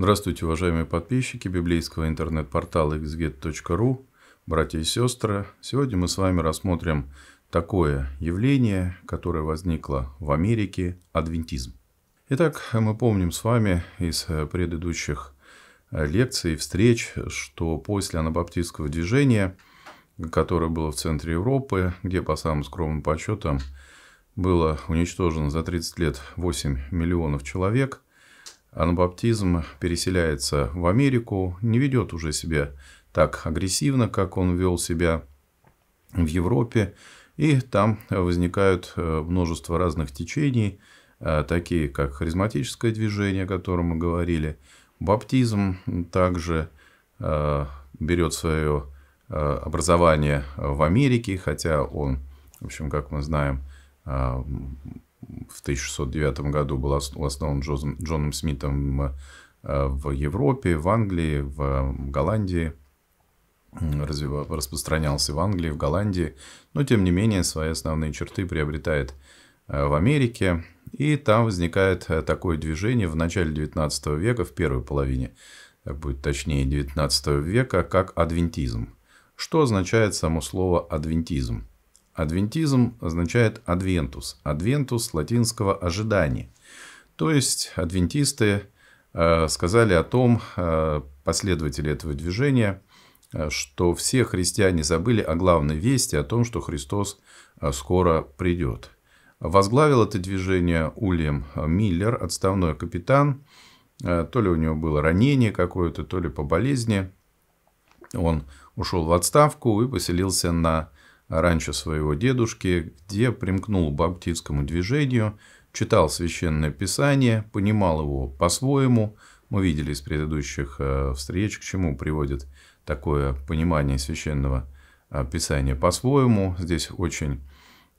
Здравствуйте, уважаемые подписчики библейского интернет-портала xget.ru, братья и сестры. Сегодня мы с вами рассмотрим такое явление, которое возникло в Америке – адвентизм. Итак, мы помним с вами из предыдущих э, лекций и встреч, что после анабаптистского движения, которое было в центре Европы, где по самым скромным подсчетам было уничтожено за 30 лет 8 миллионов человек – Анабаптизм переселяется в Америку, не ведет уже себя так агрессивно, как он вел себя в Европе, и там возникают э, множество разных течений, э, такие как харизматическое движение, о котором мы говорили, баптизм также э, берет свое образование в Америке, хотя он, в общем, как мы знаем, в 1609 году был основан Джозом, Джоном Смитом э, в Европе, в Англии, в э, Голландии. распространялся в Англии, в Голландии, но тем не менее свои основные черты приобретает э, в Америке. И там возникает такое движение в начале 19 века, в первой половине, так будет точнее, 19 века, как адвентизм. Что означает само слово адвентизм? Адвентизм означает «адвентус». «Адвентус» латинского «ожидание». То есть адвентисты э, сказали о том, э, последователи этого движения, э, что все христиане забыли о главной вести, о том, что Христос скоро придет. Возглавил это движение Ульям Миллер, отставной капитан. То ли у него было ранение какое-то, то ли по болезни. Он ушел в отставку и поселился на раньше своего дедушки, где примкнул к баптистскому движению, читал священное писание, понимал его по-своему. Мы видели из предыдущих э, встреч, к чему приводит такое понимание священного э, писания по-своему. Здесь очень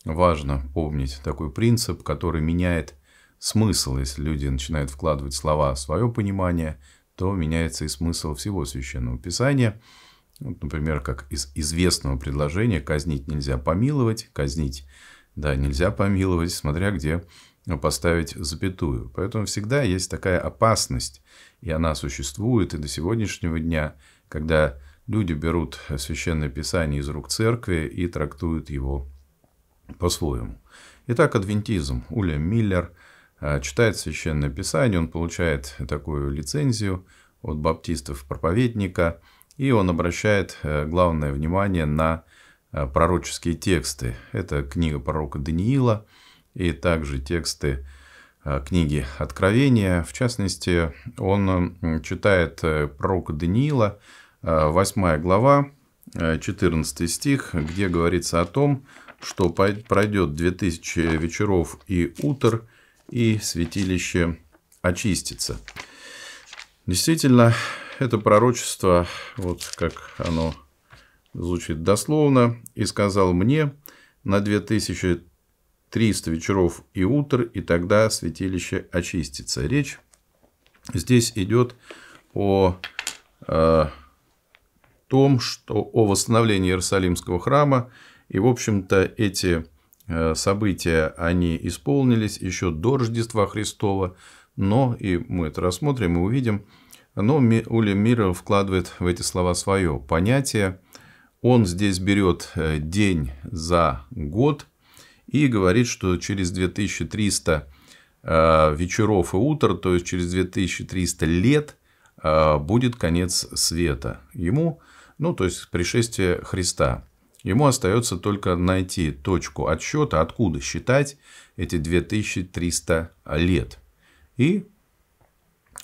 важно помнить такой принцип, который меняет смысл. Если люди начинают вкладывать слова в свое понимание, то меняется и смысл всего священного писания – вот, например, как из известного предложения «казнить нельзя помиловать», «казнить да, нельзя помиловать», смотря где э, поставить запятую. Поэтому всегда есть такая опасность, и она существует и до сегодняшнего дня, когда люди берут священное писание из рук церкви и трактуют его по-своему. Итак, адвентизм. Уильям Миллер э, читает священное писание, он получает такую лицензию от баптистов-проповедника – и он обращает э, главное внимание на э, пророческие тексты. Это книга пророка Даниила и также тексты э, книги Откровения. В частности, он читает пророка Даниила, 8 глава, 14 стих, где говорится о том, что пройдет 2000 вечеров и утр, и святилище очистится. Действительно, это пророчество, вот как оно звучит дословно, «И сказал мне на 2300 вечеров и утр, и тогда святилище очистится». Речь здесь идет о э, том, что о восстановлении Иерусалимского храма, и, в общем-то, эти э, события, они исполнились еще до Рождества Христова, но, и мы это рассмотрим и увидим, но Ули Мира вкладывает в эти слова свое понятие. Он здесь берет э, день за год и говорит, что через 2300 э, вечеров и утр, то есть через 2300 лет, э, будет конец света. Ему, ну, то есть пришествие Христа. Ему остается только найти точку отсчета, откуда считать эти 2300 лет. И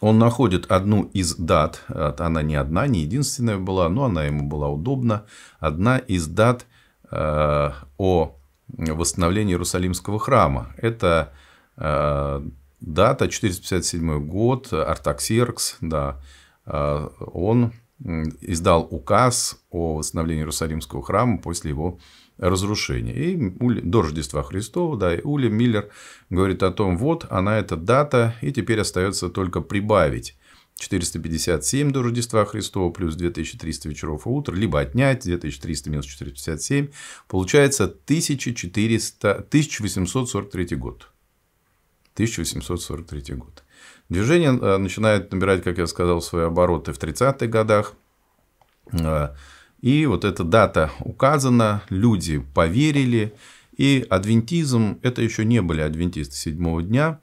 он находит одну из дат, э, она не одна, не единственная была, но она ему была удобна, одна из дат э, о восстановлении Иерусалимского храма. Это э, дата 457 год, Артаксеркс, да, он издал указ о восстановлении Иерусалимского храма после его разрушения. И до Рождества Христова, да, и Уля Миллер говорит о том, вот она эта дата, и теперь остается только прибавить 457 до Рождества Христова плюс 2300 вечеров и утр, либо отнять 2300 минус 457, получается 1400, 1843 год. 1843 год. Движение э, начинает набирать, как я сказал, свои обороты в 30-х годах. Э, и вот эта дата указана, люди поверили. И адвентизм, это еще не были адвентисты седьмого дня,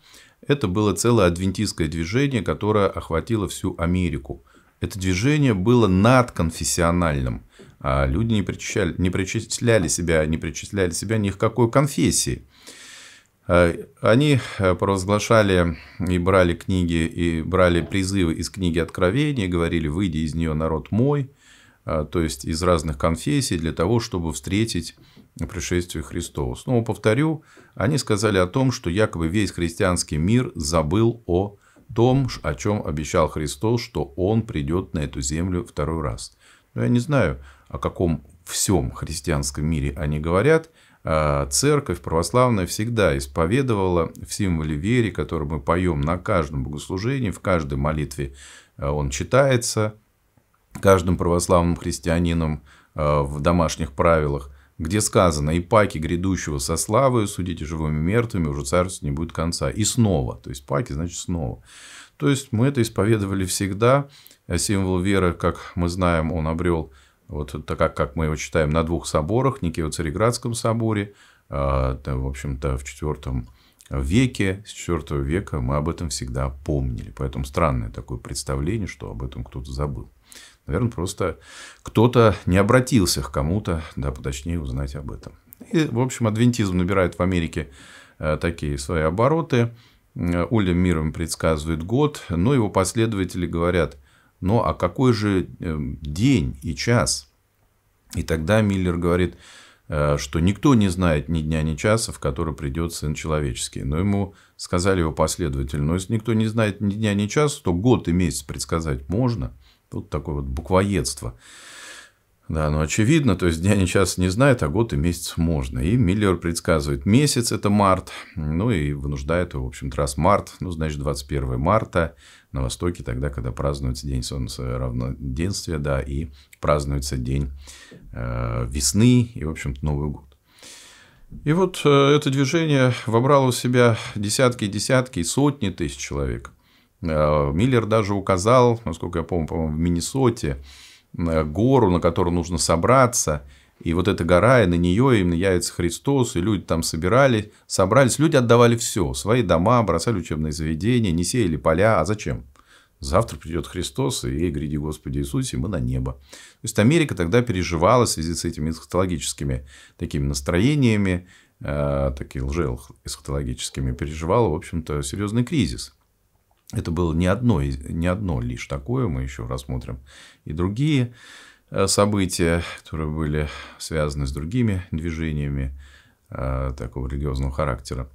это было целое адвентистское движение, которое охватило всю Америку. Это движение было надконфессиональным. А люди не причисляли, не причисляли себя, не причисляли себя ни к какой конфессии. Э, они э, провозглашали и брали книги, и брали призывы из книги Откровения, говорили «Выйди из нее, народ мой», э, то есть из разных конфессий, для того, чтобы встретить пришествие Христова. Снова повторю, они сказали о том, что якобы весь христианский мир забыл о том, о чем обещал Христос, что Он придет на эту землю второй раз. Но ну, я не знаю, о каком всем христианском мире они говорят – а, церковь православная всегда исповедовала в символе веры, который мы поем на каждом богослужении, в каждой молитве а, он читается каждым православным христианином а, в домашних правилах, где сказано «И паки грядущего со славою судите живыми и мертвыми, уже царство не будет конца». И снова. То есть, паки значит снова. То есть, мы это исповедовали всегда. Символ веры, как мы знаем, он обрел вот так как мы его читаем на двух соборах, Никео-Цареградском соборе, э, в общем-то, в IV веке, с IV века мы об этом всегда помнили. Поэтому странное такое представление, что об этом кто-то забыл. Наверное, просто кто-то не обратился к кому-то, да, поточнее узнать об этом. И, в общем, адвентизм набирает в Америке а, такие свои обороты. Оля миром предсказывает год, но его последователи говорят – но «Ну, а какой же э, день и час? И тогда Миллер говорит, э, что никто не знает ни дня, ни часа, в который придет Сын Человеческий. Но ему сказали его последователь, но «Ну, если никто не знает ни дня, ни часа, то год и месяц предсказать можно. Тут такое вот буквоедство. Да, ну очевидно, то есть день и час не знает, а год и месяц можно. И Миллер предсказывает месяц – это март, ну и вынуждает его, в общем-то, раз март, ну, значит, 21 марта на Востоке, тогда, когда празднуется День Солнца равноденствия, да, и празднуется День э, весны и, в общем-то, Новый год. И вот э, это движение вобрало в себя десятки и десятки, сотни тысяч человек. Э, Миллер даже указал, насколько я помню, по-моему, в Миннесоте, Э, гору, на которую нужно собраться. И вот эта гора, и на нее именно явится Христос, и люди там собирались, собрались, люди отдавали все, свои дома, бросали учебные заведения, не сеяли поля, а зачем? Завтра придет Христос, и ей гряди Господи Иисусе, и мы на небо. То есть Америка тогда переживала в связи с этими эсхатологическими такими настроениями, э, такие лже-эсхатологическими, переживала, в общем-то, серьезный кризис. Это было не одно, не одно лишь такое, мы еще рассмотрим и другие э, события, которые были связаны с другими движениями э, такого религиозного характера.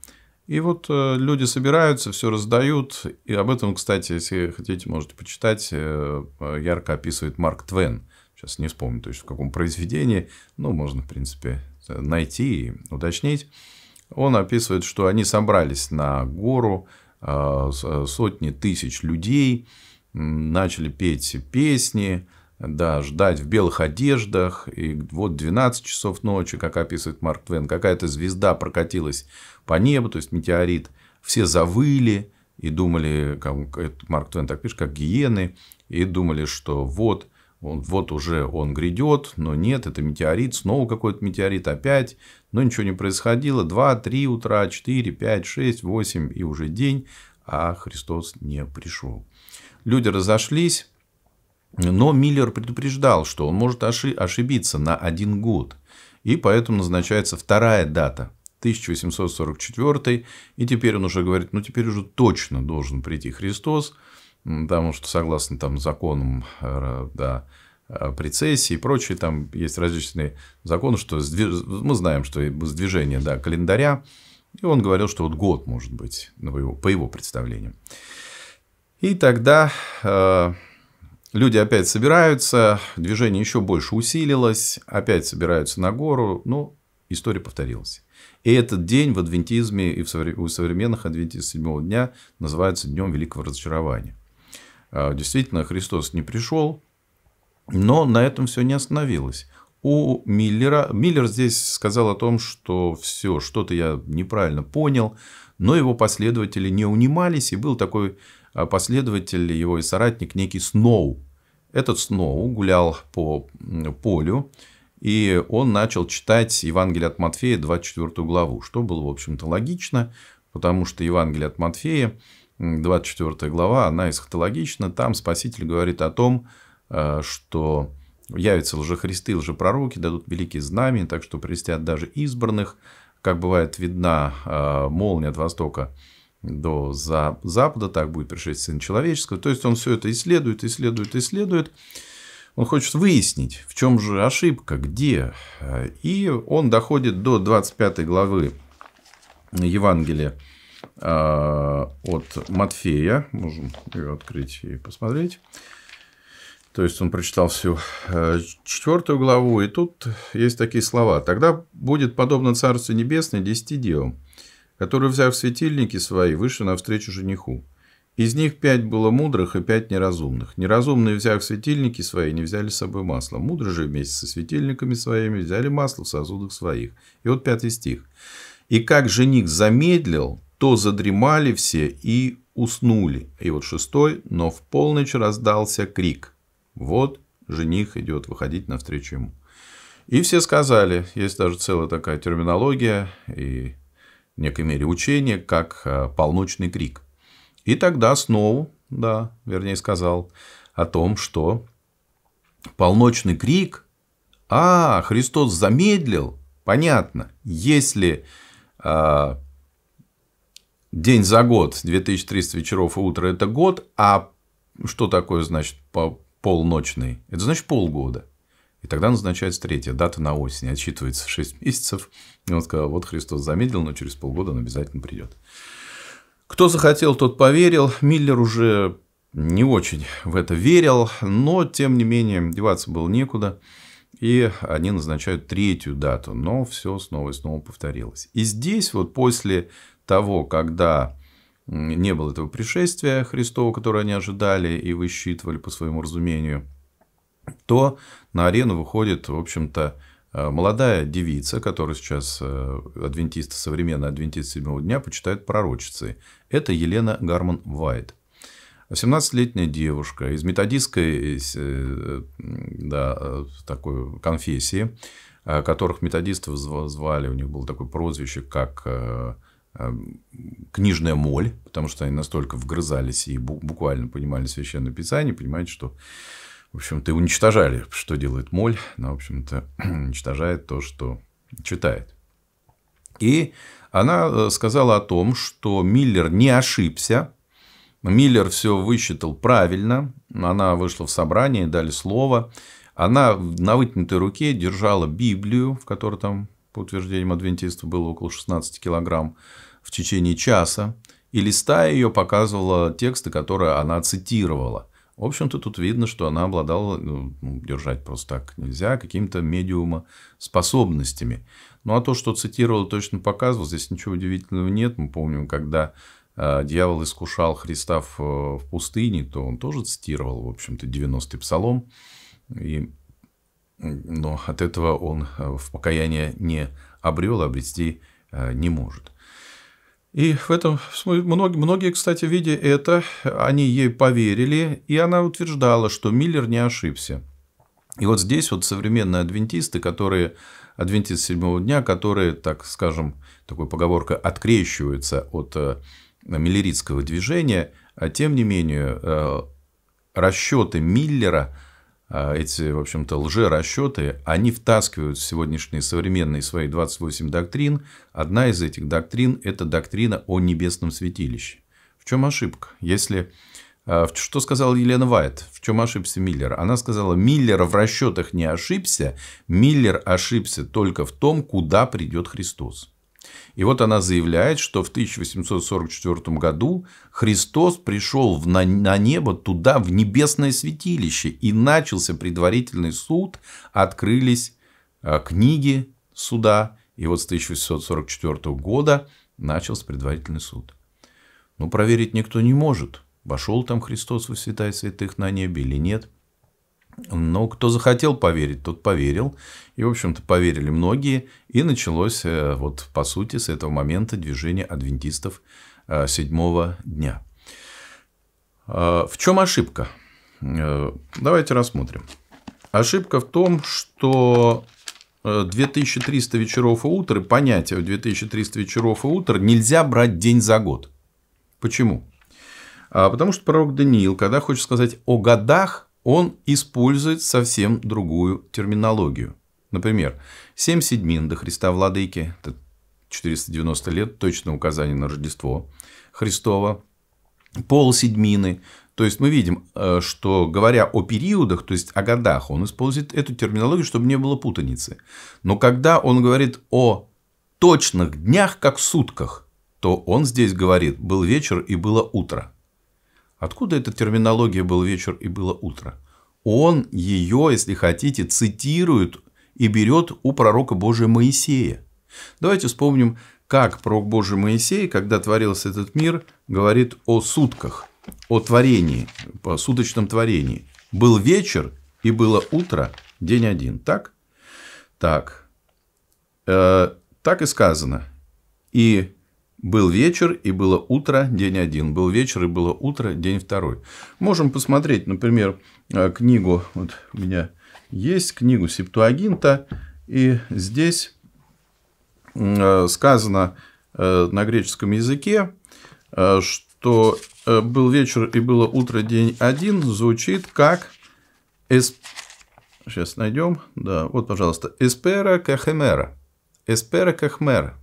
И вот э, люди собираются, все раздают. И об этом, кстати, если хотите, можете почитать. Ярко описывает Марк Твен. Сейчас не вспомню то есть в каком произведении. Ну, можно, в принципе, найти и уточнить. Он описывает, что они собрались на гору, Э, э, сотни тысяч людей начали петь песни, да, ждать в белых одеждах. И вот 12 часов ночи, как описывает Марк Твен, какая-то звезда прокатилась по небу, то есть метеорит. Все завыли и думали, как Марк Твен так пишет, как гиены, и думали, что вот он, вот уже он грядет, но нет, это метеорит, снова какой-то метеорит, опять. Но ничего не происходило. 2, 3 утра, 4, 5, 6, 8 и уже день, а Христос не пришел. Люди разошлись, но Миллер предупреждал, что он может ошибиться на один год. И поэтому назначается вторая дата 1844. И теперь он уже говорит, ну теперь уже точно должен прийти Христос потому что согласно там законам, э, да, э, прецессии и прочее, там есть различные законы, что сдвиж... мы знаем, что сдвижение да, календаря, и он говорил, что вот год может быть, ну, по его, по его представлениям. И тогда э, люди опять собираются, движение еще больше усилилось, опять собираются на гору, ну, история повторилась. И этот день в адвентизме и у современных адвентистов седьмого дня называется Днем Великого Разочарования. А, действительно, Христос не пришел, но на этом все не остановилось. У Миллера... Миллер здесь сказал о том, что все, что-то я неправильно понял, но его последователи не унимались, и был такой а, последователь, его и соратник, некий Сноу. Этот Сноу гулял по полю, и он начал читать Евангелие от Матфея, 24 главу, что было, в общем-то, логично, потому что Евангелие от Матфея 24 глава, она эсхатологична. Там Спаситель говорит о том, э, что явятся лжехристы и лжепророки, дадут великие знамения, так что престят даже избранных. Как бывает видна э, молния от востока до запада, так будет пришествие Сына Человеческого. То есть, он все это исследует, исследует, исследует. Он хочет выяснить, в чем же ошибка, где. Э, и он доходит до 25 главы Евангелия а, от Матфея. Можем ее открыть и посмотреть. То есть он прочитал всю э, четвертую главу, и тут есть такие слова. «Тогда будет подобно Царству Небесное десяти девам, которые, взяв светильники свои, вышли навстречу жениху. Из них пять было мудрых и пять неразумных. Неразумные, взяв светильники свои, не взяли с собой масло. Мудрые же вместе со светильниками своими взяли масло в сосудах своих». И вот пятый стих. «И как жених замедлил, то задремали все и уснули. И вот шестой, но в полночь раздался крик. Вот жених идет выходить навстречу ему. И все сказали, есть даже целая такая терминология и в некой мере учение, как а, полночный крик. И тогда снова да, вернее сказал о том, что полночный крик, а, Христос замедлил, понятно, если а, день за год, 2300 вечеров и утро – это год, а что такое, значит, полночный? Это значит полгода. И тогда назначается третья дата на осень, отсчитывается 6 месяцев. И он сказал, вот Христос замедлил, но через полгода он обязательно придет. Кто захотел, тот поверил. Миллер уже не очень в это верил, но, тем не менее, деваться было некуда. И они назначают третью дату, но все снова и снова повторилось. И здесь вот после того, когда не было этого пришествия Христова, которое они ожидали и высчитывали по своему разумению, то на арену выходит, в общем-то, э, молодая девица, которая сейчас э, адвентисты, современные адвентисты седьмого дня почитают пророчицей. Это Елена Гарман Вайт. 17-летняя девушка из методистской э, да, такой конфессии, которых методистов звали, у них было такое прозвище, как книжная моль, потому что они настолько вгрызались и буквально понимали священное писание, понимают, что, в общем-то, уничтожали, что делает моль, она, в общем-то, уничтожает то, что читает. И она э, сказала о том, что Миллер не ошибся, Миллер все высчитал правильно, она вышла в собрание, дали слово, она на вытянутой руке держала Библию, в которой там, по утверждениям адвентистов, было около 16 килограмм, в течение часа, и листая ее показывала тексты, которые она цитировала. В общем-то, тут видно, что она обладала, ну, держать просто так нельзя, какими-то медиума способностями. Ну, а то, что цитировала, точно показывал, здесь ничего удивительного нет. Мы помним, когда э, дьявол искушал Христа в, в пустыне, то он тоже цитировал, в общем-то, 90-й псалом. И, но от этого он э, в покаяние не обрел, обрести э, не может. И в этом многие, многие, кстати, видя это, они ей поверили, и она утверждала, что Миллер не ошибся. И вот здесь вот современные адвентисты, которые, адвентисты седьмого дня, которые, так скажем, такой поговорка, открещиваются от э, миллеритского движения, а тем не менее э, расчеты Миллера – а, эти, в общем-то, лжерасчеты, они втаскивают в сегодняшние современные свои 28 доктрин. Одна из этих доктрин – это доктрина о небесном святилище. В чем ошибка? Если а, что сказала Елена Вайт? В чем ошибся Миллер? Она сказала, Миллер в расчетах не ошибся, Миллер ошибся только в том, куда придет Христос. И вот она заявляет, что в 1844 году Христос пришел на, небо туда, в небесное святилище, и начался предварительный суд, открылись э, книги суда, и вот с 1844 года начался предварительный суд. Но ну, проверить никто не может, вошел там Христос во святая святых на небе или нет – но ну, кто захотел поверить, тот поверил. И, в общем-то, поверили многие. И началось, э, вот по сути, с этого момента движение адвентистов э, седьмого дня. А, в чем ошибка? Э, давайте рассмотрим. Ошибка в том, что 2300 вечеров и утра понятие 2300 вечеров и утра нельзя брать день за год. Почему? А, потому что пророк Даниил, когда хочет сказать о годах, он использует совсем другую терминологию. Например, семь седьмин до Христа Владыки, это 490 лет, точное указание на Рождество Христова, пол седьмины, то есть мы видим, э, что говоря о периодах, то есть о годах, он использует эту терминологию, чтобы не было путаницы. Но когда он говорит о точных днях, как сутках, то он здесь говорит «был вечер и было утро». Откуда эта терминология «был вечер» и «было утро»? Он ее, если хотите, цитирует и берет у пророка Божия Моисея. Давайте вспомним, как пророк Божий Моисей, когда творился этот мир, говорит о сутках, о творении, о суточном творении. «Был вечер, и было утро, день один». Так? Так. Э, так и сказано. И был вечер и было утро, день один. Был вечер и было утро, день второй. Можем посмотреть, например, э, книгу. Вот у меня есть книгу Септуагинта. И здесь э, сказано э, на греческом языке, что был вечер и было утро, день один звучит как Сейчас найдем. Да, вот, пожалуйста. Эспера кахемера. Эспера кахмера.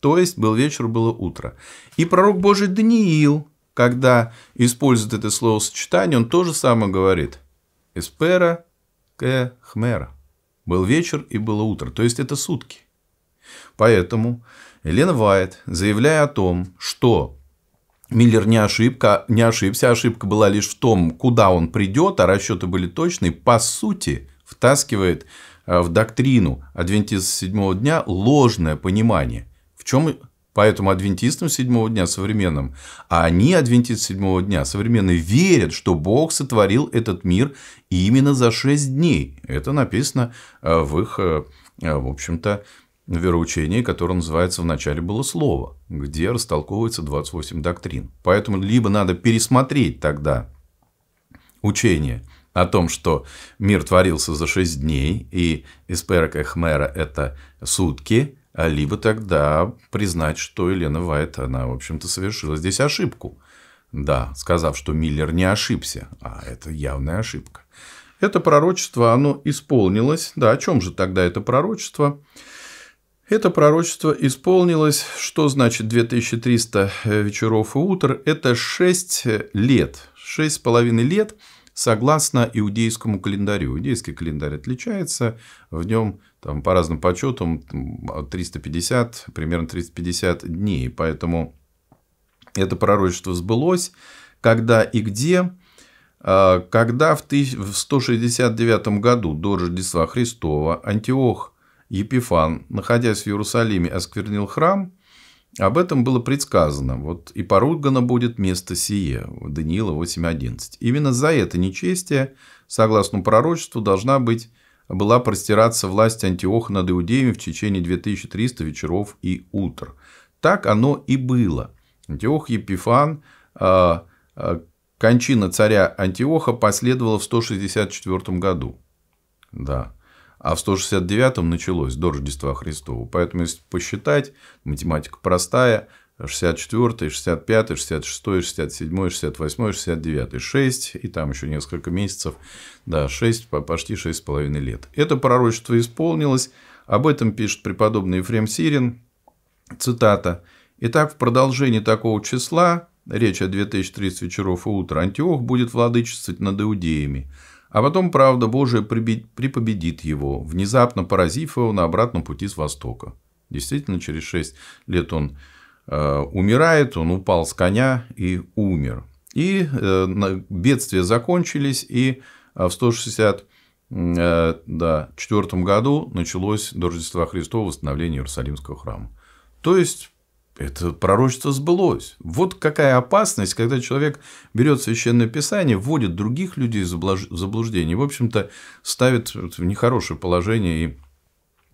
То есть был вечер, было утро. И пророк Божий Даниил, когда использует это словосочетание, он то же самое говорит. Эспера к хмера. Был вечер и было утро. То есть это сутки. Поэтому Елена Вайт, заявляя о том, что Миллер не, ошибка, не ошибся, ошибка была лишь в том, куда он придет, а расчеты были точные, по сути, втаскивает а, в доктрину адвентиста седьмого дня ложное понимание. В чем Поэтому адвентистам седьмого дня современным, а они, адвентисты седьмого дня современные, верят, что Бог сотворил этот мир именно за шесть дней. Это написано э, в их, э, э, в общем-то, вероучении, которое называется «В начале было слово», где растолковывается 28 доктрин. Поэтому либо надо пересмотреть тогда учение о том, что мир творился за шесть дней, и эсперка эхмера – это сутки – а либо тогда признать, что Елена Вайт, она, в общем-то, совершила здесь ошибку. Да, сказав, что Миллер не ошибся, а это явная ошибка. Это пророчество, оно исполнилось. Да, о чем же тогда это пророчество? Это пророчество исполнилось, что значит 2300 э, вечеров и утр? Это 6 лет, 6,5 лет согласно иудейскому календарю. Иудейский календарь отличается, в нем там, по разным подсчетам 350, примерно 350 дней. Поэтому это пророчество сбылось. Когда и где? А, когда в 169 году до Рождества Христова Антиох Епифан, находясь в Иерусалиме, осквернил храм, об этом было предсказано. Вот и поругано будет место сие, Даниила 8.11. Именно за это нечестие, согласно пророчеству, должна быть была простираться власть Антиоха над Иудеями в течение 2300 вечеров и утр. Так оно и было. Антиох Епифан, а, а, кончина царя Антиоха последовала в 164 году. Да. А в 169 началось до Рождества Христова. Поэтому, если посчитать, математика простая, 64, 65, 66, 67, 68, 69, 6, и там еще несколько месяцев, да, 6, почти 6,5 лет. Это пророчество исполнилось, об этом пишет преподобный Ефрем Сирин, цитата, «Итак, в продолжении такого числа, речь о 2030 вечеров и утра, Антиох будет владычествовать над иудеями, а потом правда Божия припобедит его, внезапно поразив его на обратном пути с востока». Действительно, через 6 лет он Э, умирает, он упал с коня и умер. И э, бедствия закончились, и э, в 164 году началось до Рождества Христова восстановление Иерусалимского храма. То есть, это пророчество сбылось. Вот какая опасность, когда человек берет священное писание, вводит других людей в заблуждение, в общем-то, ставит в нехорошее положение и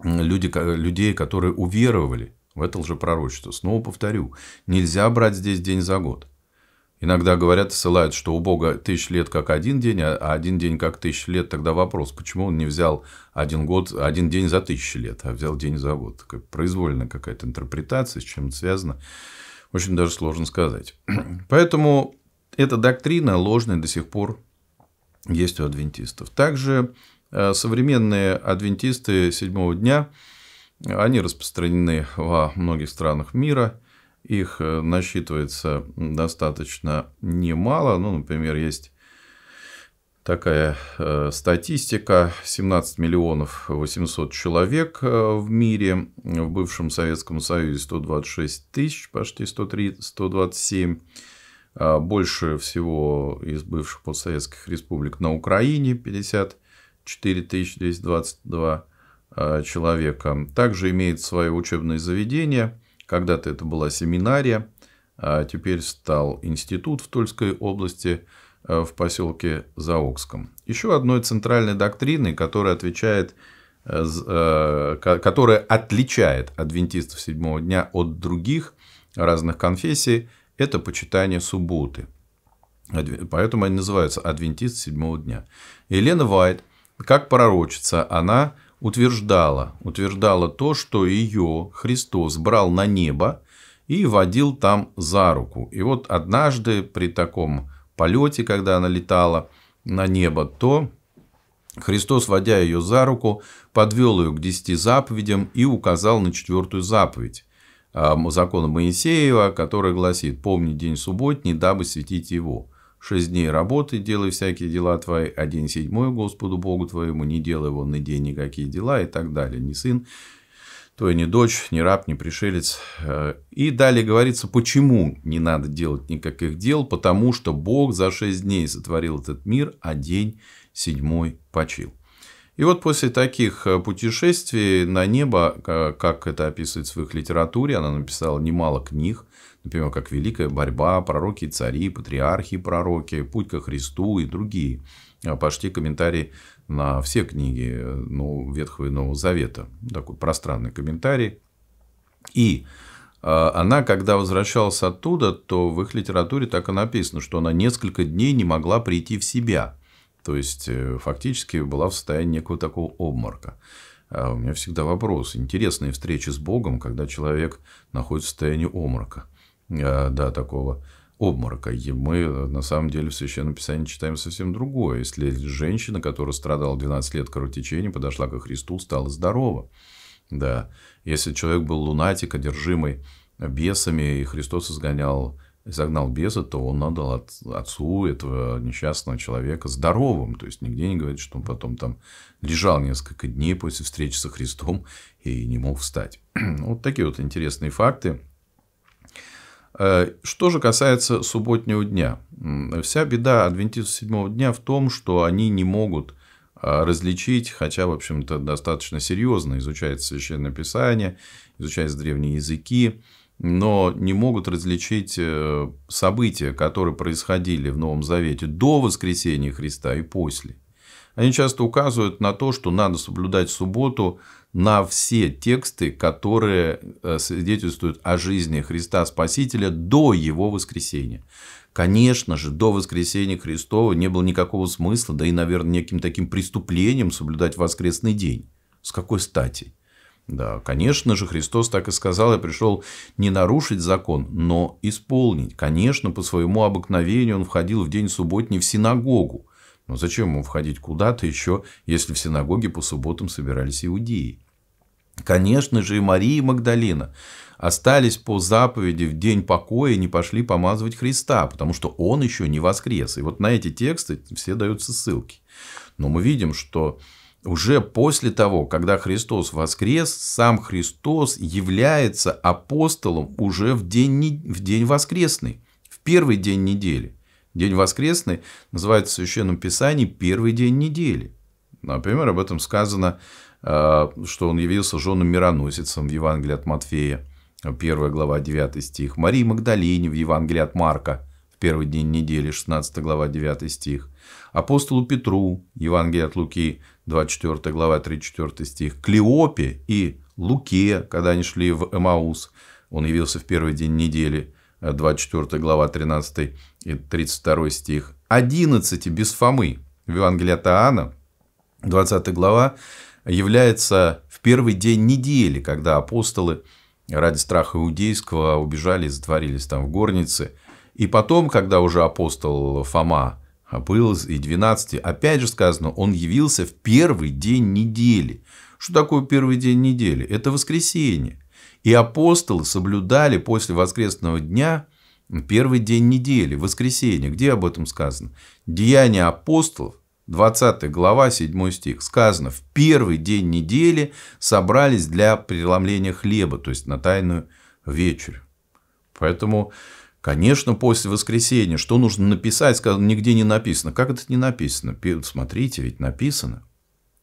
люди, людей, которые уверовали в это лжепророчество. Снова повторю, нельзя брать здесь день за год. Иногда говорят и ссылают, что у Бога тысяч лет как один день, а, а один день как тысяча лет. Тогда вопрос, почему он не взял один, год, один день за тысячи лет, а взял день за год. Такая произвольная какая-то интерпретация, с чем это связано. Очень даже сложно сказать. Поэтому эта доктрина ложная до сих пор есть у адвентистов. Также э, современные адвентисты седьмого дня – они распространены во многих странах мира. Их э, насчитывается достаточно немало. Ну, например, есть такая э, статистика. 17 миллионов 800 человек э, в мире. В бывшем Советском Союзе 126 тысяч, почти 103, 127. Э, больше всего из бывших постсоветских республик на Украине 54 222 Э, человека. Также имеет свое учебное заведение. Когда-то это была семинария, а теперь стал институт в Тульской области э, в поселке Заокском. Еще одной центральной доктриной, которая отвечает э, которая отличает адвентистов седьмого дня от других разных конфессий, это почитание субботы. Поэтому они называются адвентисты седьмого дня. Елена Вайт, как пророчица, она утверждала, утверждала то, что ее Христос брал на небо и водил там за руку. И вот однажды при таком полете, когда она летала на небо, то Христос, водя ее за руку, подвел ее к десяти заповедям и указал на четвертую заповедь а, закона Моисеева, которая гласит «Помни день субботний, дабы светить его». Шесть дней работы, делай всякие дела твои, а день седьмой Господу Богу твоему, не делай вон и день никакие дела и так далее. Ни сын твой, ни дочь, ни раб, ни пришелец. Э, и далее говорится, почему не надо делать никаких дел, потому что Бог за шесть дней сотворил этот мир, а день седьмой почил. И вот после таких э, путешествий на небо, э, как это описывается в их литературе, она написала немало книг, например, как «Великая борьба», «Пророки цари», «Патриархи пророки», «Путь ко Христу» и другие. А Почти комментарий на все книги э, ну, Ветхого и Нового Завета. Такой пространный комментарий. И а, она, когда возвращалась оттуда, то в их литературе так и написано, что она несколько дней не могла прийти в себя. То есть, э, фактически была в состоянии некого такого обморка. А у меня всегда вопрос. Интересные встречи с Богом, когда человек находится в состоянии обморока. А, да, такого обморока. И мы э, на самом деле в Священном Писании читаем совсем другое. Если женщина, которая страдала 12 лет кровотечением, подошла ко Христу, стала здорова. Да. Если человек был лунатик, одержимый бесами, и Христос изгонял изгнал беса, то он отдал от, отцу этого несчастного человека здоровым. То есть, нигде не говорит, что он потом там лежал несколько дней после встречи со Христом и не мог встать. Вот такие вот интересные факты. Э, что же касается субботнего дня. Вся беда адвентистов седьмого дня в том, что они не могут а, различить, хотя, в общем-то, достаточно серьезно изучается Священное Писание, изучается древние языки, но не могут различить э, события, которые происходили в Новом Завете до воскресения Христа и после. Они часто указывают на то, что надо соблюдать субботу на все тексты, которые э, свидетельствуют о жизни Христа Спасителя до Его воскресения. Конечно же, до воскресения Христова не было никакого смысла, да и, наверное, неким таким преступлением соблюдать воскресный день. С какой стати? Да, конечно же, Христос так и сказал, я пришел не нарушить закон, но исполнить. Конечно, по своему обыкновению он входил в день субботний в синагогу. Но зачем ему входить куда-то еще, если в синагоге по субботам собирались иудеи? Конечно же, и Мария и Магдалина остались по заповеди в день покоя и не пошли помазывать Христа, потому что он еще не воскрес. И вот на эти тексты все даются ссылки. Но мы видим, что уже после того, когда Христос воскрес, сам Христос является апостолом уже в день, в день воскресный, в первый день недели. День воскресный называется в Священном Писании первый день недели. Например, об этом сказано Э, что он явился женным мироносицем в Евангелии от Матфея, 1 глава 9 стих, Марии Магдалине в Евангелии от Марка, в первый день недели, 16 глава 9 стих, апостолу Петру, Евангелие от Луки, 24 глава 34 стих, Клеопе и Луке, когда они шли в Эмаус, он явился в первый день недели, 24 э, глава 13 и 32 стих, 11 без Фомы, в Евангелии от Иоанна, 20 глава, является в первый день недели, когда апостолы ради страха иудейского убежали, затворились там в горнице. И потом, когда уже апостол Фома был и 12, опять же сказано, он явился в первый день недели. Что такое первый день недели? Это воскресенье. И апостолы соблюдали после воскресного дня первый день недели, воскресенье. Где об этом сказано? Деяния апостолов, 20 глава, 7 стих, сказано, в первый день недели собрались для преломления хлеба, то есть на тайную вечерю. Поэтому, конечно, после воскресения, что нужно написать, сказано, нигде не написано. Как это не написано? Смотрите, ведь написано.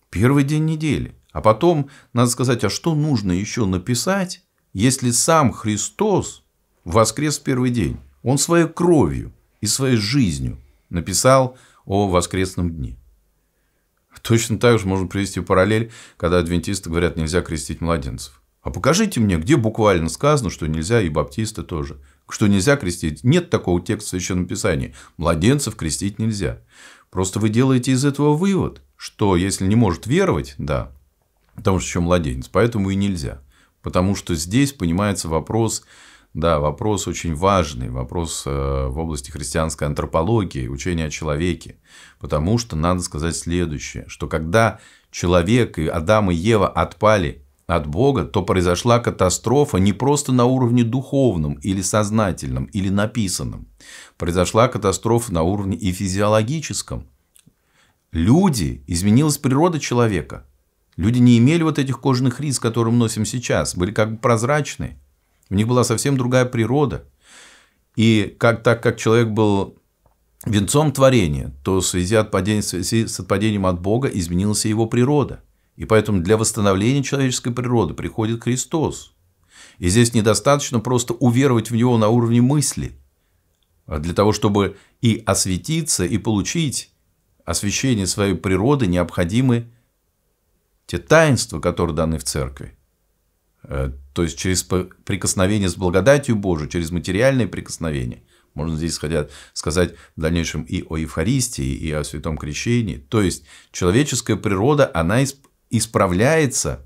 Первый день недели. А потом надо сказать, а что нужно еще написать, если сам Христос воскрес в первый день? Он своей кровью и своей жизнью написал о воскресном дне. Точно так же можно привести параллель, когда адвентисты говорят, нельзя крестить младенцев. А покажите мне, где буквально сказано, что нельзя, и баптисты тоже, что нельзя крестить. Нет такого текста в Священном Писании. Младенцев крестить нельзя. Просто вы делаете из этого вывод, что если не может веровать, да, потому что еще младенец, поэтому и нельзя. Потому что здесь понимается вопрос да, вопрос очень важный, вопрос э, в области христианской антропологии, учения о человеке. Потому что надо сказать следующее, что когда человек и Адам и Ева отпали от Бога, то произошла катастрофа не просто на уровне духовном или сознательном или написанном. Произошла катастрофа на уровне и физиологическом. Люди, изменилась природа человека. Люди не имели вот этих кожаных рис, которые мы носим сейчас, были как бы прозрачные. У них была совсем другая природа. И как, так как человек был венцом творения, то в связи, от падения, в связи с отпадением от Бога изменилась его природа. И поэтому для восстановления человеческой природы приходит Христос. И здесь недостаточно просто уверовать в Него на уровне мысли, а для того, чтобы и осветиться, и получить освещение своей природы, необходимы те таинства, которые даны в церкви. Э, то есть через прикосновение с благодатью Божию, через материальные прикосновения. Можно здесь хотя, сказать в дальнейшем и о Евхаристии, и о Святом Крещении. То есть человеческая природа, она исправляется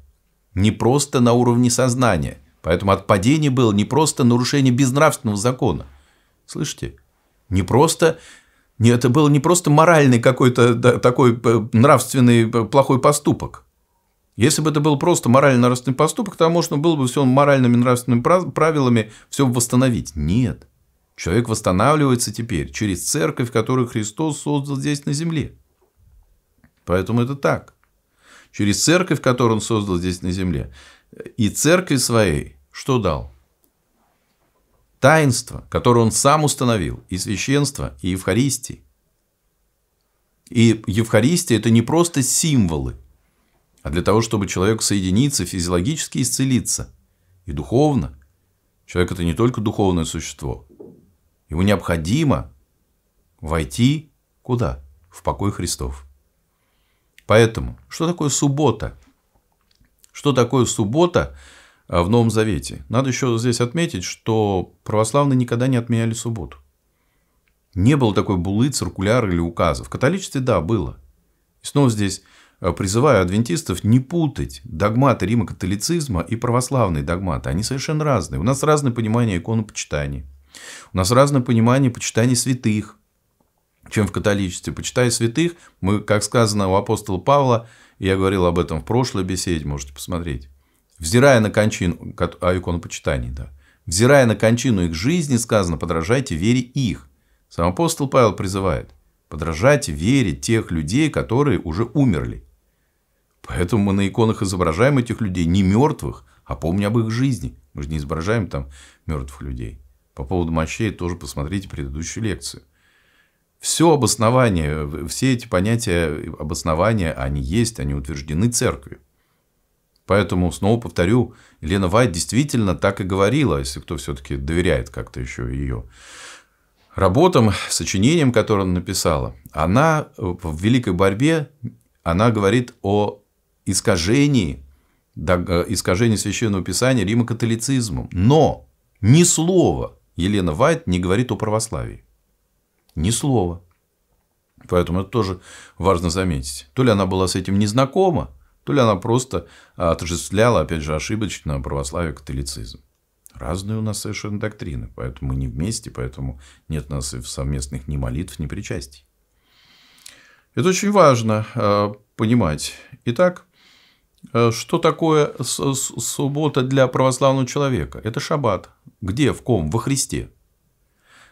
не просто на уровне сознания. Поэтому от падения было не просто нарушение безнравственного закона. Слышите? Не просто это было не просто моральный какой-то такой э, нравственный э, плохой поступок. Если бы это был просто морально-нравственный поступок, то можно было бы все моральными нравственными правилами все восстановить. Нет. Человек восстанавливается теперь через церковь, которую Христос создал здесь на земле. Поэтому это так. Через церковь, которую он создал здесь на земле. И церкви своей что дал? Таинство, которое он сам установил, и священство, и Евхаристии. И Евхаристия – это не просто символы – а для того, чтобы человек соединиться, физиологически исцелиться. И духовно. Человек – это не только духовное существо. Ему необходимо войти куда? В покой Христов. Поэтому, что такое суббота? Что такое суббота э, в Новом Завете? Надо еще здесь отметить, что православные никогда не отменяли субботу. Не было такой булы, циркуляр или указа. В католичестве, да, было. И снова здесь Э, призываю адвентистов не путать догматы рима-католицизма и православные догматы. Они совершенно разные. У нас разное понимание иконы почитания, У нас разное понимание почитания святых, чем в католичестве. Почитая святых, мы, как сказано у апостола Павла, я говорил об этом в прошлой беседе, можете посмотреть, взирая на кончину, а, о почитания, да, взирая на кончину их жизни, сказано, подражайте вере их. Сам апостол Павел призывает, подражать, вере тех людей, которые уже умерли. Поэтому мы на иконах изображаем этих людей не мертвых, а помним об их жизни. Мы же не изображаем там мертвых людей. По поводу мощей тоже посмотрите предыдущую лекцию. Все обоснование, все эти понятия обоснования, они есть, они утверждены церковью. Поэтому, снова повторю, Елена Вайт действительно так и говорила, если кто все-таки доверяет как-то еще ее работам, сочинениям, которые она написала. Она э, в «Великой борьбе» она говорит о искажении, э, искажении Священного Писания римокатолицизмом. Но ни слова Елена Вайт не говорит о православии. Ни слова. Поэтому это тоже важно заметить. То ли она была с этим не знакома, то ли она просто отождествляла, опять же, ошибочно православие католицизм. Разные у нас совершенно доктрины, поэтому мы не вместе, поэтому нет у нас и совместных ни молитв, ни причастий. Это очень важно э, понимать. Итак, Э, что такое суббота для православного человека? Это шаббат. Где? В ком? Во Христе.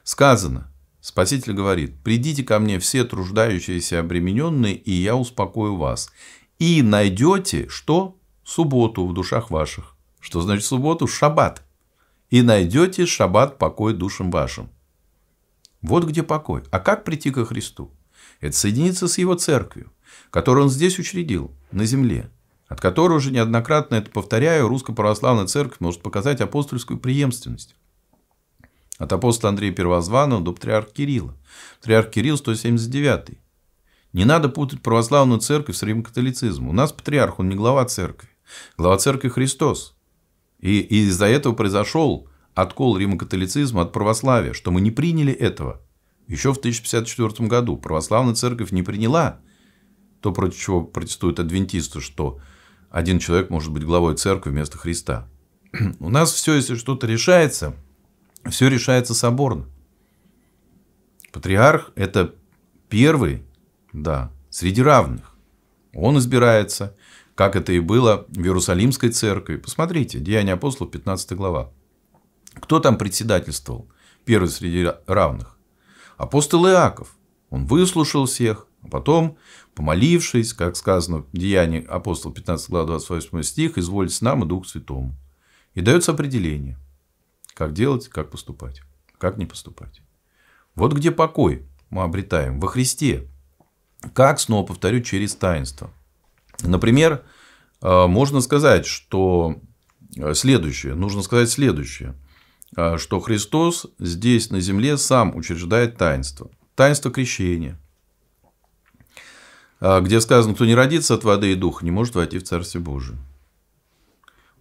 Сказано, Спаситель говорит, «Придите ко мне все труждающиеся обремененные, и я успокою вас. И найдете, что? Субботу в душах ваших». Что значит субботу? Шаббат. «И найдете шаббат покой душам вашим». Вот где покой. А как прийти ко Христу? Это соединиться с Его церковью, которую Он здесь учредил, на земле – от которой уже неоднократно это повторяю, русско-православная церковь может показать апостольскую преемственность. От апостола Андрея Первозванного до патриарха Кирилла. Патриарх Кирилл 179 не надо путать православную церковь с римокатолицизмом. У нас патриарх, он не глава церкви. Глава церкви Христос. И, из-за этого произошел откол римокатолицизма от православия, что мы не приняли этого. Еще в 1054 году православная церковь не приняла то, против чего протестуют адвентисты, что один человек может быть главой церкви вместо Христа. У нас все, если что-то решается, все решается соборно. Патриарх – это первый, да, среди равных. Он избирается, как это и было в Иерусалимской церкви. Посмотрите, Деяния апостолов, 15 глава. Кто там председательствовал? Первый среди равных. Апостол Иаков. Он выслушал всех, а потом, помолившись, как сказано в Деянии апостола 15 глава 28 стих, изволить нам и Дух Святому. И дается определение, как делать, как поступать, как не поступать. Вот где покой мы обретаем во Христе. Как, снова повторю, через таинство. Например, э, можно сказать, что э, следующее, нужно сказать следующее, э, что Христос здесь на земле сам учреждает таинство. Таинство крещения – а, где сказано, кто не родится от воды и духа, не может войти в Царствие Божие.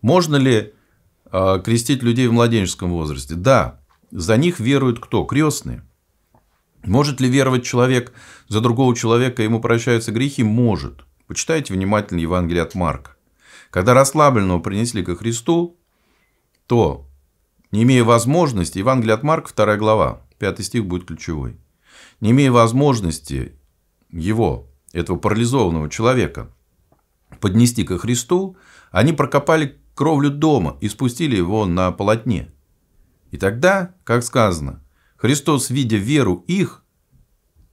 Можно ли а, крестить людей в младенческом возрасте? Да, за них веруют кто? Крестные. Может ли веровать человек за другого человека, ему прощаются грехи? Может. Почитайте внимательно Евангелие от Марка. Когда расслабленного принесли ко Христу, то, не имея возможности, Евангелие от Марка, 2 глава, 5 стих будет ключевой, не имея возможности его этого парализованного человека, поднести ко Христу, они прокопали кровлю дома и спустили его на полотне. И тогда, как сказано, Христос, видя веру их,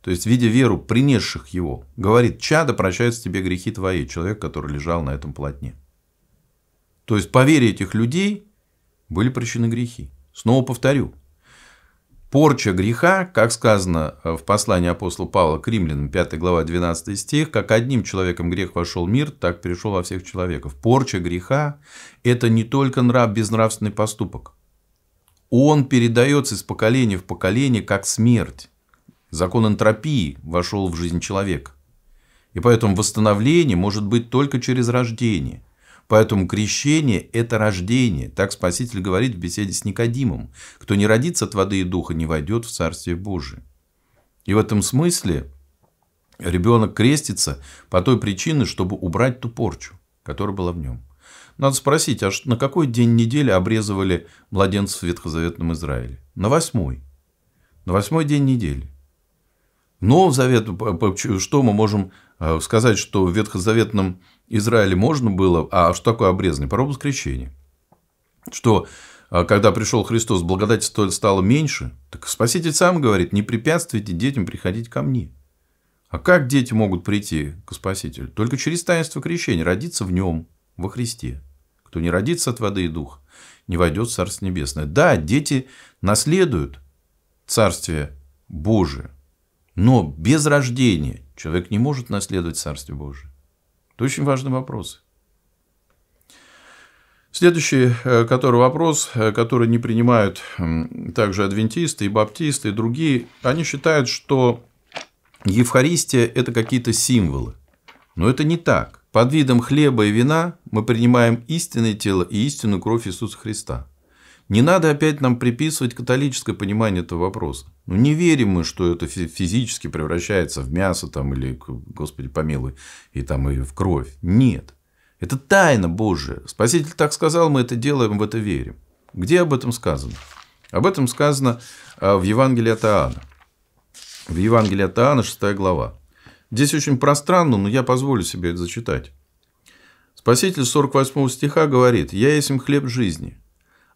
то есть видя веру принесших его, говорит, чадо прощаются тебе грехи твои, человек, который лежал на этом полотне. То есть по вере этих людей были прощены грехи. Снова повторю, Порча греха, как сказано э, в послании апостола Павла к римлянам, 5 глава, 12 стих, как одним человеком грех вошел в мир, так перешел во всех человеков. Порча греха – это не только нрав, безнравственный поступок. Он передается из поколения в поколение, как смерть. Закон энтропии вошел в жизнь человека. И поэтому восстановление может быть только через рождение – Поэтому крещение – это рождение. Так Спаситель говорит в беседе с Никодимом. Кто не родится от воды и духа, не войдет в Царствие Божие. И в этом смысле ребенок крестится по той причине, чтобы убрать ту порчу, которая была в нем. Надо спросить, а на какой день недели обрезывали младенцев в Ветхозаветном Израиле? На восьмой. На восьмой день недели. В Новом Завете что мы можем Э, сказать, что в ветхозаветном Израиле можно было, а что такое обрезанный? Порог воскресения. Что э, когда пришел Христос, благодать стало меньше, так Спаситель сам говорит, не препятствуйте детям приходить ко мне. А как дети могут прийти к Спасителю? Только через таинство крещения, родиться в нем, во Христе. Кто не родится от воды и духа, не войдет в Царство Небесное. Да, дети наследуют Царствие Божие, но без рождения Человек не может наследовать Царствие Божие. Это очень важный вопрос. Следующий, э, который вопрос, э, который не принимают также адвентисты и баптисты и другие, они считают, что Евхаристия – это какие-то символы. Но это не так. Под видом хлеба и вина мы принимаем истинное тело и истинную кровь Иисуса Христа. Не надо опять нам приписывать католическое понимание этого вопроса. Ну, не верим мы, что это физически превращается в мясо там, или, господи помилуй, и, там, и в кровь. Нет. Это тайна Божия. Спаситель так сказал, мы это делаем, в это верим. Где об этом сказано? Об этом сказано а, в Евангелии от Иоанна. В Евангелии от Иоанна, 6 глава. Здесь очень пространно, но я позволю себе это зачитать. Спаситель 48 стиха говорит, «Я есть им хлеб жизни,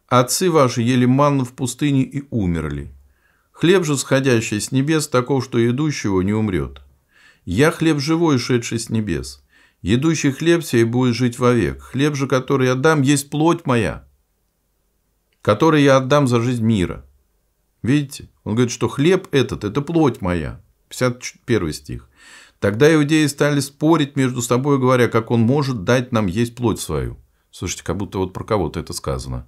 Отцы ваши ели манну в пустыне и умерли. Хлеб же, сходящий с небес, таков, что идущего не умрет. Я хлеб живой, шедший с небес. Едущий хлеб сей будет жить вовек. Хлеб же, который я дам, есть плоть моя, который я отдам за жизнь мира. Видите? Он говорит, что хлеб этот – это плоть моя. 51 стих. Тогда иудеи стали спорить между собой, говоря, как он может дать нам есть плоть свою. Слушайте, как будто вот про кого-то это сказано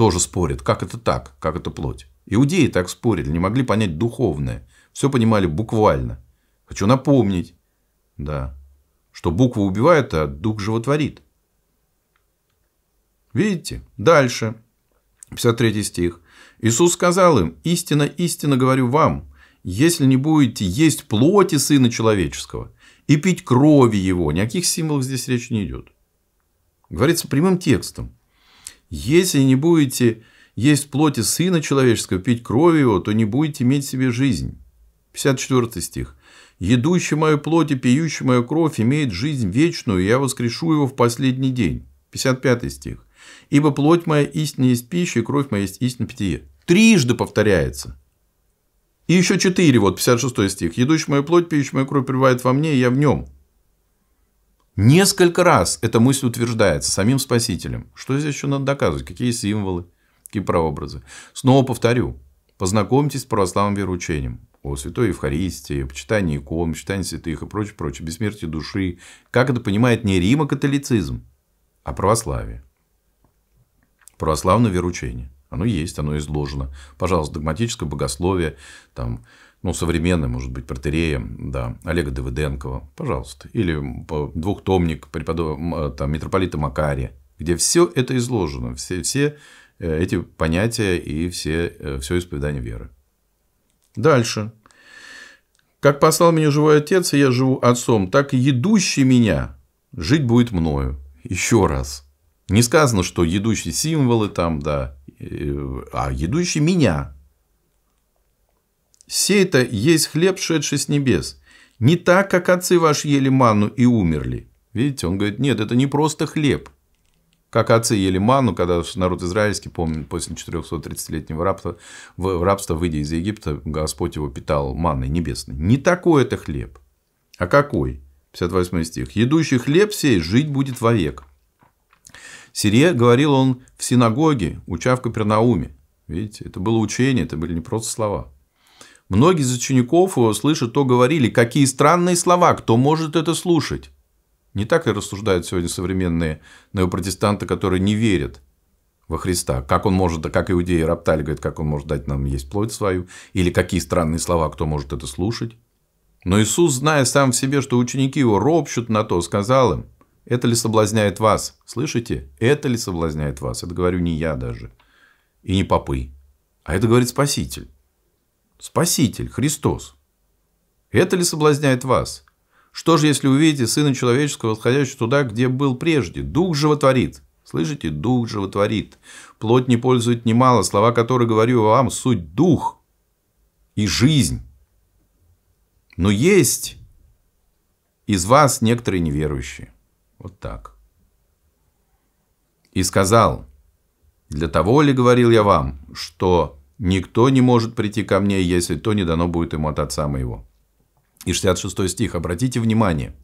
тоже спорят, как это так, как это плоть. Иудеи так спорили, не могли понять духовное. Все понимали буквально. Хочу напомнить, да, что буква убивает, а дух животворит. Видите? Дальше. 53 стих. Иисус сказал им, истина, истина говорю вам, если не будете есть плоти Сына Человеческого и пить крови Его, никаких символов здесь речь не идет. Говорится прямым текстом. Если не будете есть плоти Сына Человеческого, пить кровь Его, то не будете иметь в себе жизнь. 54 стих. «Едущий мою плоть и пьющий мою кровь имеет жизнь вечную, и я воскрешу его в последний день». 55 стих. «Ибо плоть моя истина есть пища, и кровь моя есть истина питье». Трижды повторяется. И еще четыре, вот 56 стих. «Едущий мою плоть, пьющий мою кровь пребывает во мне, и я в нем». Несколько раз эта мысль утверждается самим Спасителем. Что здесь еще надо доказывать? Какие символы, какие прообразы? Снова повторю. Познакомьтесь с православным вероучением о святой Евхаристии, о почитании икон, почитании святых и прочее, прочее, бессмертие души. Как это понимает не Рима-католицизм, а православие. Православное вероучение. Оно есть, оно изложено. Пожалуйста, догматическое богословие, там, ну, современный, может быть, протереем, да, Олега Давыденкова, пожалуйста, или двухтомник преподав... Э, там, митрополита Макария, где все это изложено, все, все э, эти понятия и все, э, все исповедание веры. Дальше. «Как послал меня живой отец, и я живу отцом, так и едущий меня жить будет мною». Еще раз. Не сказано, что едущий символы там, да, а едущий меня Сей-то есть хлеб, шедший с небес. Не так, как отцы ваши ели манну и умерли. Видите, он говорит, нет, это не просто хлеб. Как отцы ели ману, когда народ израильский, помню, после 430-летнего рабства, в выйдя из Египта, Господь его питал манной небесной. Не такой это хлеб. А какой? 58 стих. «Едущий хлеб сей жить будет вовек». Сирия говорил он в синагоге, уча в Капернауме. Видите, это было учение, это были не просто слова. Многие из учеников, э, слышат, то, говорили, какие странные слова, кто может это слушать? Не так и рассуждают сегодня современные неопротестанты, которые не верят во Христа. Как он может, как иудеи роптали, говорят, как он может дать нам есть плоть свою, или какие странные слова, кто может это слушать. Но Иисус, зная сам в себе, что ученики его ропщут на то, сказал им, это ли соблазняет вас? Слышите? Это ли соблазняет вас? Это говорю не я даже. И не попы. А это говорит Спаситель. Спаситель, Христос. Это ли соблазняет вас? Что же, если увидите Сына Человеческого, восходящего туда, где был прежде? Дух животворит. Слышите? Дух животворит. Плоть не пользует немало. Слова, которые говорю вам, суть дух и жизнь. Но есть из вас некоторые неверующие. Вот так. И сказал, для того ли говорил я вам, что Никто не может прийти ко мне, если то не дано будет ему от отца моего. И 66 стих, обратите внимание.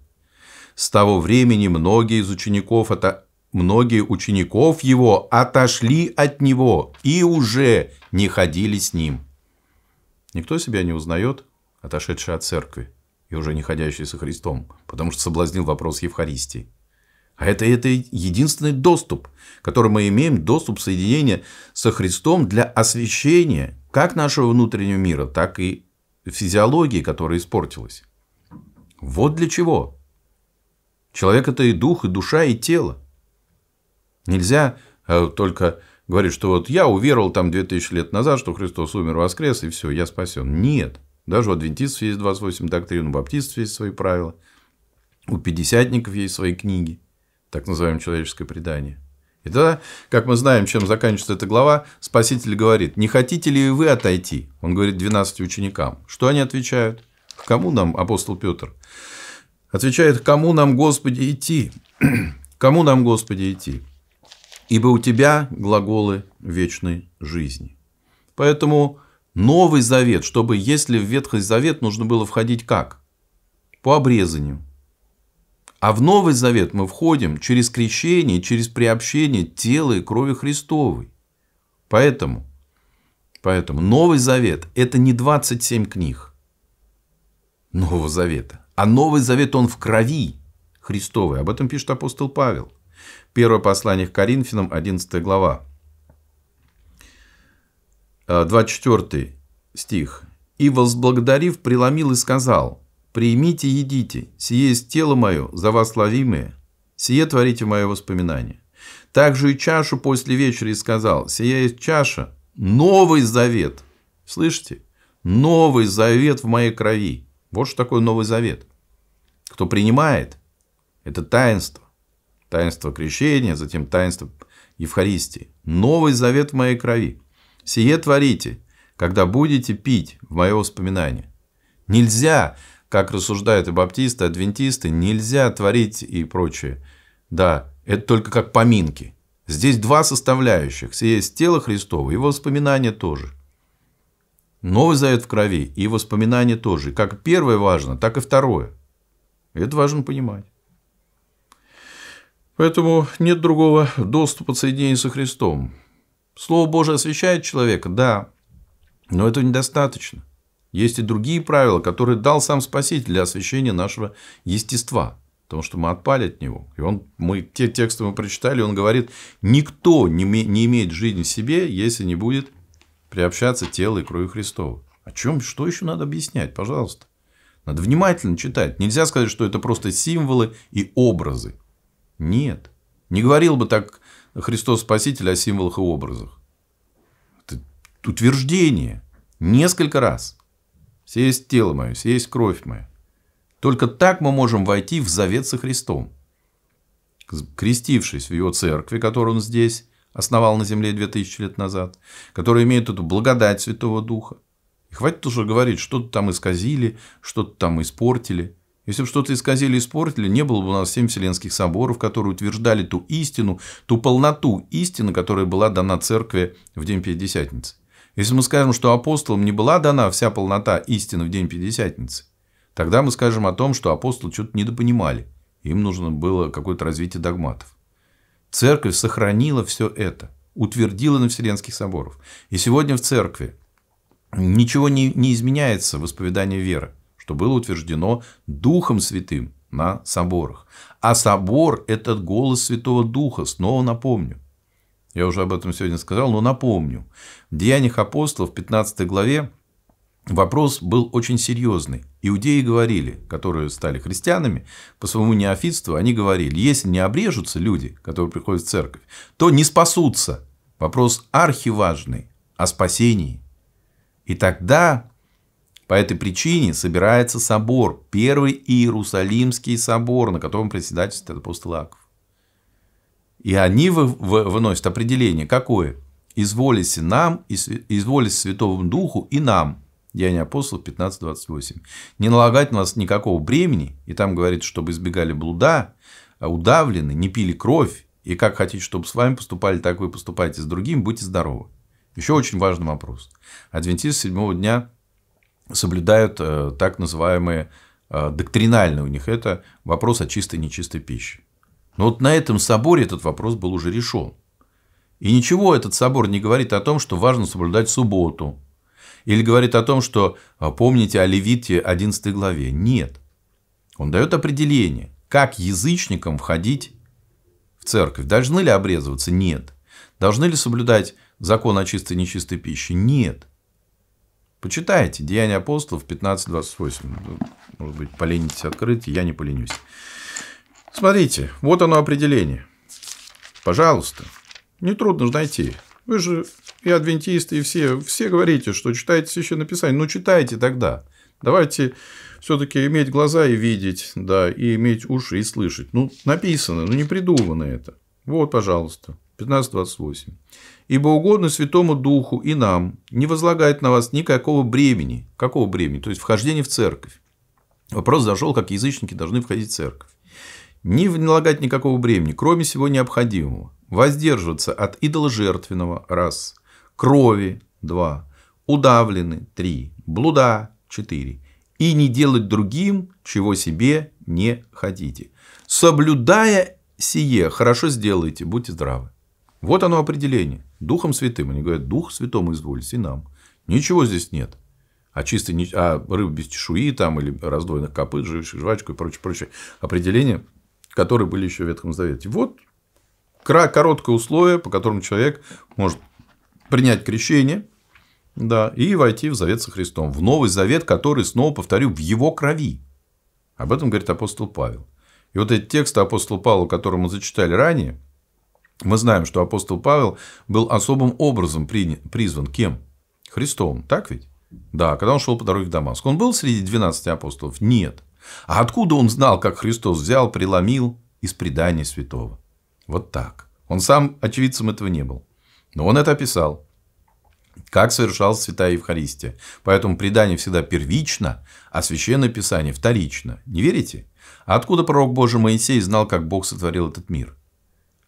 С того времени многие из учеников, это многие учеников его отошли от него и уже не ходили с ним. Никто себя не узнает, отошедший от церкви и уже не ходящий со Христом, потому что соблазнил вопрос Евхаристии. А это, это единственный доступ, который мы имеем, доступ соединения со Христом для освещения как нашего внутреннего мира, так и физиологии, которая испортилась. Вот для чего. Человек – это и дух, и душа, и тело. Нельзя э, только говорить, что вот я уверовал там 2000 лет назад, что Христос умер, воскрес, и все, я спасен. Нет. Даже у адвентистов есть 28 доктрин, у баптистов есть свои правила, у пятидесятников есть свои книги – так называемое человеческое предание. И тогда, как мы знаем, чем заканчивается эта глава, Спаситель говорит, не хотите ли вы отойти? Он говорит 12 ученикам. Что они отвечают? К кому нам, апостол Петр? Отвечает, кому нам, Господи, идти? кому нам, Господи, идти? Ибо у Тебя глаголы вечной жизни. Поэтому Новый Завет, чтобы если в Ветхий Завет нужно было входить как? По обрезанию, а в Новый Завет мы входим через крещение, через приобщение тела и крови Христовой. Поэтому, поэтому Новый Завет – это не 27 книг Нового Завета, а Новый Завет он в крови Христовой. Об этом пишет апостол Павел. Первое послание к Коринфянам, 11 глава. 24 э, стих. «И возблагодарив, преломил и сказал – Примите, едите, сие есть тело мое, за вас ловимое, сие творите мое воспоминание. Также и чашу после вечера и сказал, сие есть чаша, новый завет. Слышите? Новый завет в моей крови. Вот что такое новый завет. Кто принимает, это таинство. Таинство крещения, затем таинство Евхаристии. Новый завет в моей крови. Сие творите, когда будете пить в мое воспоминание. Нельзя как рассуждают и баптисты, и адвентисты, нельзя творить и прочее. Да, это только как поминки. Здесь два составляющих. Есть тело Христово, его воспоминания тоже. Новый завет в крови и воспоминания тоже. Как первое важно, так и второе. Это важно понимать. Поэтому нет другого доступа к соединению со Христом. Слово Божие освещает человека, да, но этого недостаточно – есть и другие правила, которые дал сам Спаситель для освящения нашего естества. Потому что мы отпали от него. И он, мы те тексты мы прочитали, он говорит, никто не, не имеет жизни в себе, если не будет приобщаться телу и крови Христова. О чем, что еще надо объяснять, пожалуйста. Надо внимательно читать. Нельзя сказать, что это просто символы и образы. Нет. Не говорил бы так Христос Спаситель о символах и образах. Это утверждение. Несколько раз есть тело мое, есть кровь моя. Только так мы можем войти в завет со Христом. Крестившись в его церкви, которую он здесь основал на земле 2000 лет назад, которая имеет эту благодать Святого Духа. И хватит уже говорить, что-то там исказили, что-то там испортили. Если бы что-то исказили и испортили, не было бы у нас семь вселенских соборов, которые утверждали ту истину, ту полноту истины, которая была дана церкви в День Пятидесятницы. Если мы скажем, что апостолам не была дана вся полнота истины в день Пятидесятницы, тогда мы скажем о том, что апостолы что-то недопонимали. Им нужно было какое-то развитие догматов. Церковь сохранила все это, утвердила на Вселенских соборов. И сегодня в церкви ничего не, не изменяется в исповедании веры, что было утверждено Духом Святым на соборах. А собор – это голос Святого Духа, снова напомню. Я уже об этом сегодня сказал, но напомню. В Деяниях апостолов, 15 главе, вопрос был очень серьезный. Иудеи говорили, которые стали христианами, по своему неофитству, они говорили, если не обрежутся люди, которые приходят в церковь, то не спасутся. Вопрос архиважный о спасении. И тогда по этой причине собирается собор, первый Иерусалимский собор, на котором председательствует апостол Аков. И они выносят определение, какое? «Изволите нам, изволите Святому Духу и нам». Деяния апостолов 15.28. «Не налагать на нас никакого бремени». И там говорит, чтобы избегали блуда, а удавлены, не пили кровь. И как хотите, чтобы с вами поступали, так вы поступаете с другим, будьте здоровы. Еще очень важный вопрос. Адвентисты седьмого дня соблюдают э, так называемые э, доктринальные у них. Это вопрос о чистой и нечистой пище. Но вот на этом соборе этот вопрос был уже решен. И ничего этот собор не говорит о том, что важно соблюдать субботу. Или говорит о том, что а, помните о Левите 11 главе. Нет. Он дает определение, как язычникам входить в церковь. Должны ли обрезываться? Нет. Должны ли соблюдать закон о чистой и нечистой пище? Нет. Почитайте Деяния апостолов 15.28. Может быть, поленитесь открыть, я не поленюсь. Смотрите, вот оно определение. Пожалуйста. Нетрудно же найти. Вы же и адвентисты, и все, все говорите, что читаете Священное Писание. Ну, читайте тогда. Давайте все таки иметь глаза и видеть, да, и иметь уши и слышать. Ну, написано, ну, не придумано это. Вот, пожалуйста. 15.28. «Ибо угодно Святому Духу и нам не возлагает на вас никакого бремени». Какого бремени? То есть, вхождение в церковь. Вопрос зашел, как язычники должны входить в церковь не налагать никакого бремени, кроме всего необходимого. Воздерживаться от идоложертвенного – раз. Крови – два. Удавлены – три. Блуда – четыре. И не делать другим, чего себе не хотите. Соблюдая сие, хорошо сделаете, будьте здравы. Вот оно определение. Духом Святым. Они говорят, Дух Святому изволите и нам. Ничего здесь нет. А чисто а рыб без чешуи там, или раздвоенных копыт, живущих жвачку и прочее, прочее. Определение – которые были еще в Ветхом Завете. Вот короткое условие, по которому человек может принять крещение да, и войти в завет со Христом. В Новый Завет, который, снова повторю, в его крови. Об этом говорит апостол Павел. И вот эти тексты апостола Павла, которые мы зачитали ранее, мы знаем, что апостол Павел был особым образом призван кем? Христом, так ведь? Да, когда он шел по дороге в Дамаск. Он был среди 12 апостолов? Нет. А откуда он знал, как Христос взял, преломил из предания святого? Вот так. Он сам очевидцем этого не был. Но он это описал. Как совершалась Святая Евхаристия. Поэтому предание всегда первично, а Священное Писание вторично. Не верите? А откуда пророк Божий Моисей знал, как Бог сотворил этот мир?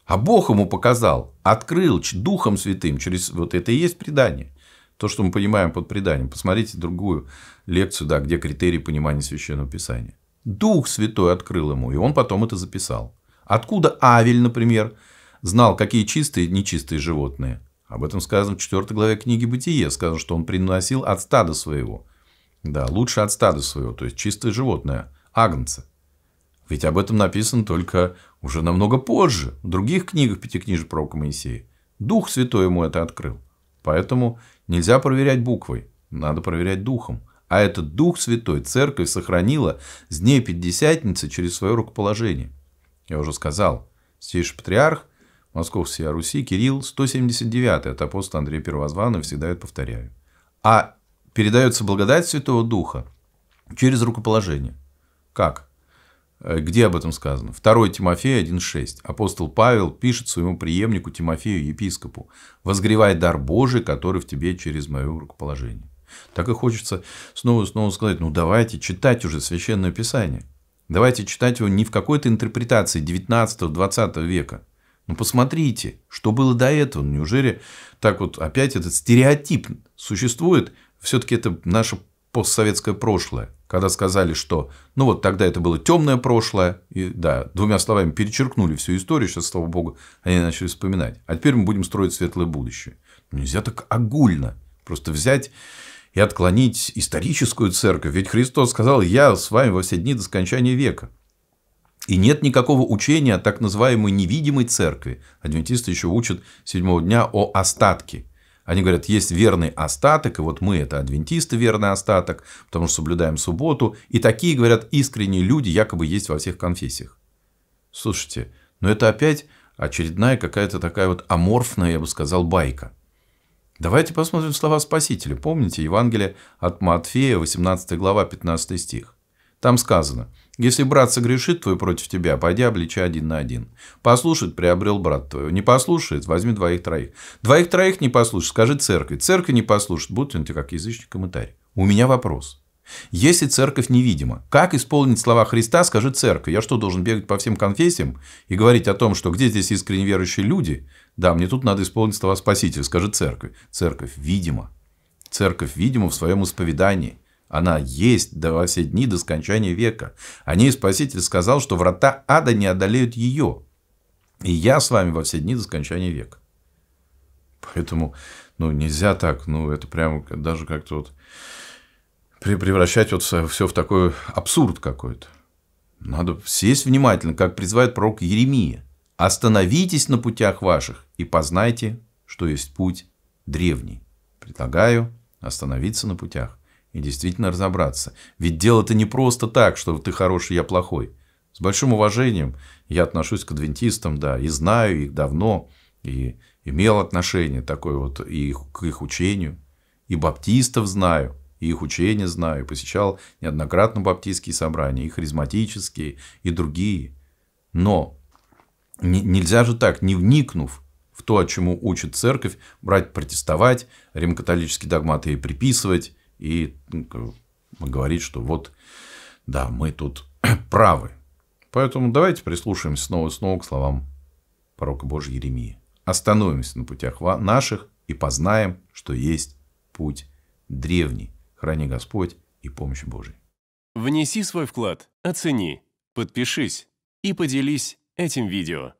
А Бог ему показал, открыл Духом Святым через... Вот это и есть предание. То, что мы понимаем под преданием. Посмотрите другую лекцию, да, где критерии понимания Священного Писания. Дух Святой открыл ему, и он потом это записал. Откуда Авель, например, знал, какие чистые и нечистые животные? Об этом сказано в 4 главе книги Бытие. Сказано, что он приносил от стада своего. Да, лучше от стада своего, то есть чистое животное, агнца. Ведь об этом написано только уже намного позже, в других книгах Пятикнижия пророка Моисея. Дух Святой ему это открыл. Поэтому Нельзя проверять буквой, надо проверять духом. А этот Дух Святой Церковь сохранила с дней Пятидесятницы через свое рукоположение. Я уже сказал, Стейший Патриарх, Московская Руси, Кирилл, 179 от апостола Андрея Первозванного, всегда это повторяю. А передается благодать Святого Духа через рукоположение. Как? Э, где об этом сказано? 2 Тимофея 1.6. Апостол Павел пишет своему преемнику Тимофею, епископу, «Возгревай дар Божий, который в тебе через мое рукоположение». Так и хочется снова и снова сказать, ну давайте читать уже Священное Писание. Давайте читать его не в какой-то интерпретации 19-20 века. Ну посмотрите, что было до этого. Неужели так вот опять этот стереотип существует? Все-таки это наша постсоветское прошлое, когда сказали, что, ну вот тогда это было темное прошлое, и да, двумя словами перечеркнули всю историю, сейчас, слава богу, они начали вспоминать. А теперь мы будем строить светлое будущее. Ну, нельзя так огульно просто взять и отклонить историческую церковь. Ведь Христос сказал, я с вами во все дни до скончания века. И нет никакого учения о так называемой невидимой церкви. Адвентисты еще учат седьмого дня о остатке. Они говорят, есть верный остаток, и вот мы это адвентисты верный остаток, потому что соблюдаем субботу. И такие, говорят, искренние люди якобы есть во всех конфессиях. Слушайте, но ну это опять очередная какая-то такая вот аморфная, я бы сказал, байка. Давайте посмотрим слова Спасителя. Помните Евангелие от Матфея, 18 глава, 15 стих. Там сказано – если брат согрешит твой против тебя, пойди обличай один на один. Послушает, приобрел брат твой. Не послушает, возьми двоих-троих. Двоих-троих не послушает, скажи церкви. Церковь не послушает, будет он тебе как язычник комментарий. У меня вопрос. Если церковь невидима, как исполнить слова Христа, скажи церковь. Я что, должен бегать по всем конфессиям и говорить о том, что где здесь искренне верующие люди? Да, мне тут надо исполнить слова Спасителя, скажи церковь. Церковь видима. Церковь видимо в своем исповедании. Она есть до все дни до скончания века. О ней Спаситель сказал, что врата ада не одолеют ее. И я с вами во все дни до скончания века. Поэтому, ну, нельзя так. Ну, это прямо даже как-то вот превращать вот все в такой абсурд какой-то. Надо сесть внимательно, как призывает пророк Еремия. «Остановитесь на путях ваших и познайте, что есть путь древний». Предлагаю остановиться на путях и действительно разобраться. Ведь дело-то не просто так, что ты хороший, я плохой. С большим уважением я отношусь к адвентистам, да, и знаю их давно, и имел отношение такое вот и к их учению, и баптистов знаю, и их учение знаю, посещал неоднократно баптистские собрания, и харизматические, и другие. Но нельзя же так, не вникнув в то, чему учит церковь, брать протестовать, римкатолические догматы ей приписывать, и ну, говорить, что вот, да, мы тут правы. Поэтому давайте прислушаемся снова и снова к словам пророка Божьей Еремии. Остановимся на путях наших и познаем, что есть путь древний. Храни Господь и помощь Божия. Внеси свой вклад, оцени, подпишись и поделись этим видео.